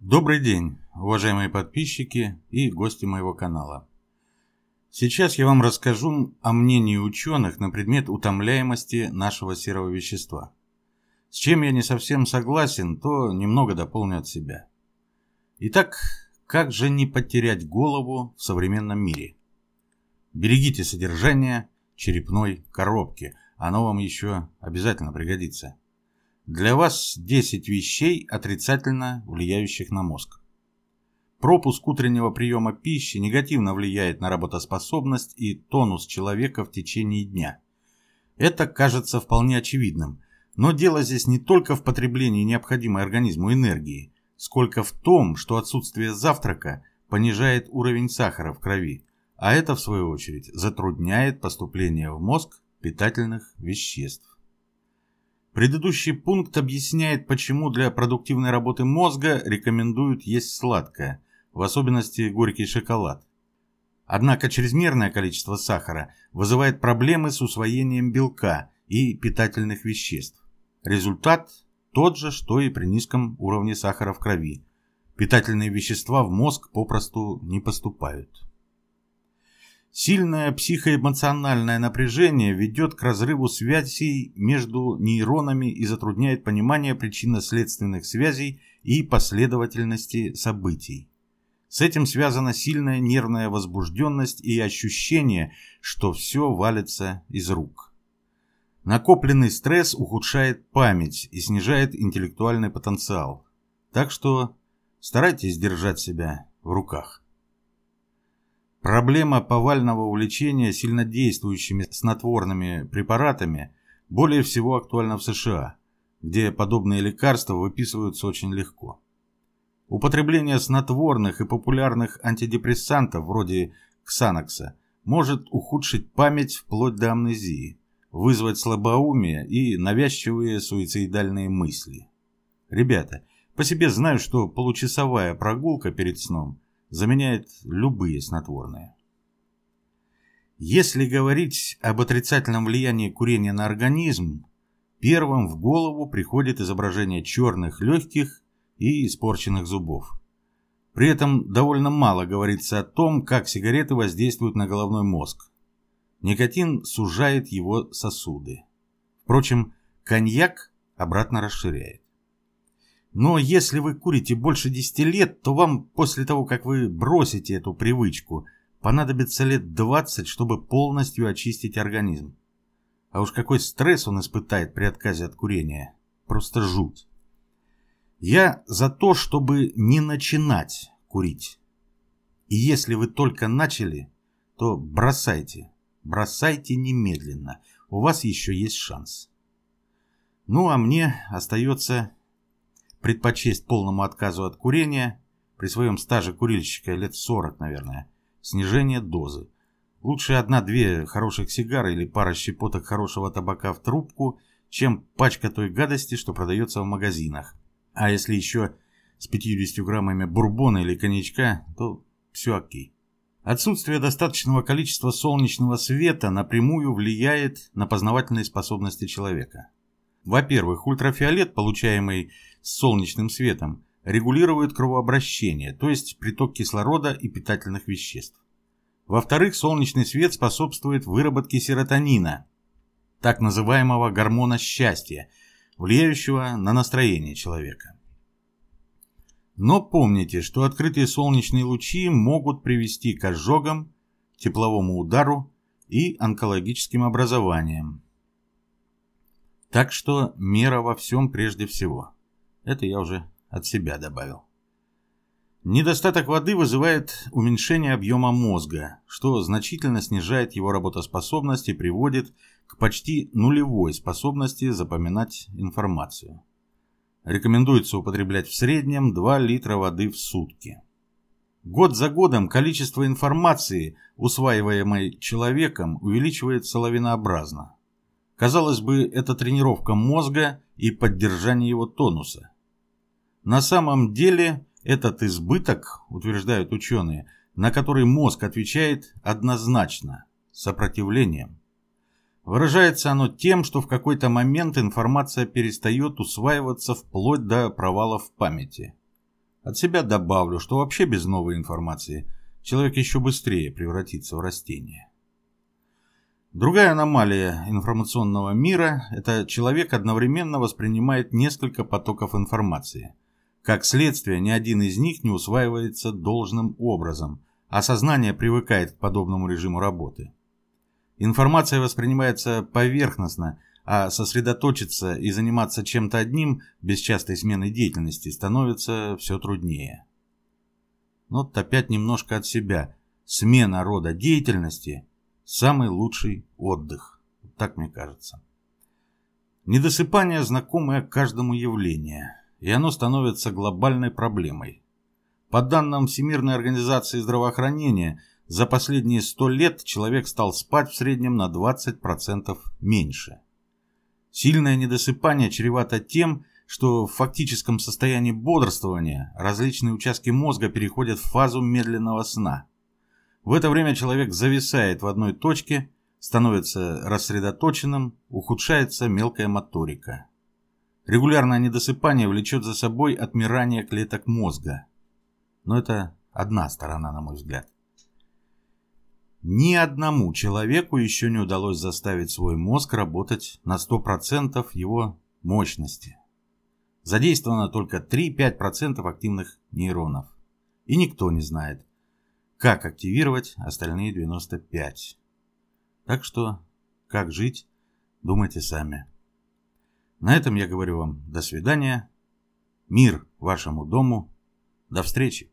Добрый день, уважаемые подписчики и гости моего канала. Сейчас я вам расскажу о мнении ученых на предмет утомляемости нашего серого вещества. С чем я не совсем согласен, то немного дополню от себя. Итак, как же не потерять голову в современном мире? Берегите содержание черепной коробки, оно вам еще обязательно пригодится. Для вас 10 вещей, отрицательно влияющих на мозг. Пропуск утреннего приема пищи негативно влияет на работоспособность и тонус человека в течение дня. Это кажется вполне очевидным, но дело здесь не только в потреблении необходимой организму энергии, сколько в том, что отсутствие завтрака понижает уровень сахара в крови, а это, в свою очередь, затрудняет поступление в мозг питательных веществ. Предыдущий пункт объясняет, почему для продуктивной работы мозга рекомендуют есть сладкое, в особенности горький шоколад. Однако чрезмерное количество сахара вызывает проблемы с усвоением белка и питательных веществ. Результат тот же, что и при низком уровне сахара в крови. Питательные вещества в мозг попросту не поступают. Сильное психоэмоциональное напряжение ведет к разрыву связей между нейронами и затрудняет понимание причинно-следственных связей и последовательности событий. С этим связана сильная нервная возбужденность и ощущение, что все валится из рук. Накопленный стресс ухудшает память и снижает интеллектуальный потенциал. Так что старайтесь держать себя в руках. Проблема повального увлечения сильнодействующими снотворными препаратами более всего актуальна в США, где подобные лекарства выписываются очень легко. Употребление снотворных и популярных антидепрессантов вроде Ксанакса может ухудшить память вплоть до амнезии, вызвать слабоумие и навязчивые суицидальные мысли. Ребята, по себе знаю, что получасовая прогулка перед сном – заменяет любые снотворные. Если говорить об отрицательном влиянии курения на организм, первым в голову приходит изображение черных легких и испорченных зубов. При этом довольно мало говорится о том, как сигареты воздействуют на головной мозг. Никотин сужает его сосуды. Впрочем, коньяк обратно расширяет. Но если вы курите больше 10 лет, то вам после того, как вы бросите эту привычку, понадобится лет 20, чтобы полностью очистить организм. А уж какой стресс он испытает при отказе от курения. Просто жуть. Я за то, чтобы не начинать курить. И если вы только начали, то бросайте. Бросайте немедленно. У вас еще есть шанс. Ну а мне остается предпочесть полному отказу от курения, при своем стаже курильщика лет 40, наверное, снижение дозы. Лучше одна-две хороших сигары или пара щепоток хорошего табака в трубку, чем пачка той гадости, что продается в магазинах. А если еще с 50 граммами бурбона или коньячка, то все окей. Отсутствие достаточного количества солнечного света напрямую влияет на познавательные способности человека. Во-первых, ультрафиолет, получаемый с солнечным светом регулирует кровообращение, то есть приток кислорода и питательных веществ. Во-вторых, солнечный свет способствует выработке серотонина, так называемого гормона счастья, влияющего на настроение человека. Но помните, что открытые солнечные лучи могут привести к ожогам, тепловому удару и онкологическим образованиям. Так что мера во всем прежде всего. Это я уже от себя добавил. Недостаток воды вызывает уменьшение объема мозга, что значительно снижает его работоспособность и приводит к почти нулевой способности запоминать информацию. Рекомендуется употреблять в среднем 2 литра воды в сутки. Год за годом количество информации, усваиваемой человеком, увеличивается лавинообразно. Казалось бы, это тренировка мозга и поддержание его тонуса – на самом деле этот избыток, утверждают ученые, на который мозг отвечает однозначно – сопротивлением. Выражается оно тем, что в какой-то момент информация перестает усваиваться вплоть до провала в памяти. От себя добавлю, что вообще без новой информации человек еще быстрее превратится в растение. Другая аномалия информационного мира – это человек одновременно воспринимает несколько потоков информации – как следствие, ни один из них не усваивается должным образом, а сознание привыкает к подобному режиму работы. Информация воспринимается поверхностно, а сосредоточиться и заниматься чем-то одним без частой смены деятельности становится все труднее. Нот ну опять немножко от себя. Смена рода деятельности – самый лучший отдых. Так мне кажется. Недосыпание – знакомое каждому явлению и оно становится глобальной проблемой. По данным Всемирной организации здравоохранения, за последние 100 лет человек стал спать в среднем на 20% меньше. Сильное недосыпание чревато тем, что в фактическом состоянии бодрствования различные участки мозга переходят в фазу медленного сна. В это время человек зависает в одной точке, становится рассредоточенным, ухудшается мелкая моторика. Регулярное недосыпание влечет за собой отмирание клеток мозга. Но это одна сторона, на мой взгляд. Ни одному человеку еще не удалось заставить свой мозг работать на 100% его мощности. Задействовано только 3-5% активных нейронов. И никто не знает, как активировать остальные 95%. Так что, как жить, думайте сами. На этом я говорю вам до свидания. Мир вашему дому. До встречи.